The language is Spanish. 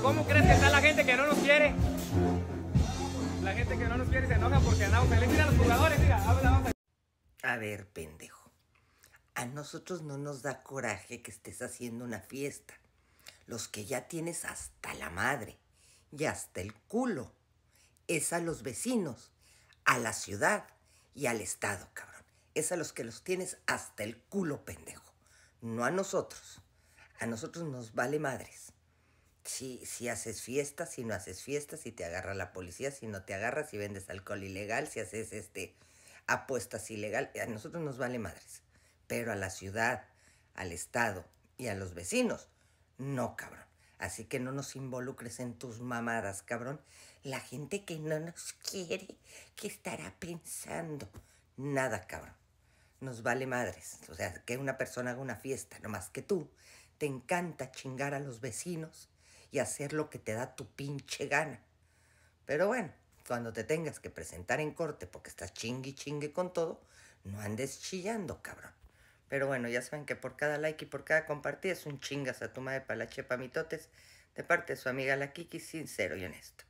¿Cómo crees que está la gente que no nos quiere? La gente que no nos quiere se enoja porque andamos felices. Mira los jugadores, mira, la a... a ver, pendejo. A nosotros no nos da coraje que estés haciendo una fiesta. Los que ya tienes hasta la madre y hasta el culo. Es a los vecinos, a la ciudad y al Estado, cabrón. Es a los que los tienes hasta el culo, pendejo. No a nosotros. A nosotros nos vale madres si, haces fiestas, si no haces fiestas, si te agarra la policía, si no te agarra, si vendes alcohol ilegal, si haces este apuestas ilegal. A nosotros nos vale madres. Pero a la ciudad, al Estado y a los vecinos, no, cabrón. Así que no nos involucres en tus mamadas, cabrón. La gente que no nos quiere, que estará pensando? Nada, cabrón. Nos vale madres. O sea, que una persona haga una fiesta, no más que tú. Te encanta chingar a los vecinos, y hacer lo que te da tu pinche gana. Pero bueno, cuando te tengas que presentar en corte porque estás chingui chingue con todo, no andes chillando, cabrón. Pero bueno, ya saben que por cada like y por cada compartida es un chingas a tu madre para la chepa mitotes de parte de su amiga la Kiki, sincero y honesto.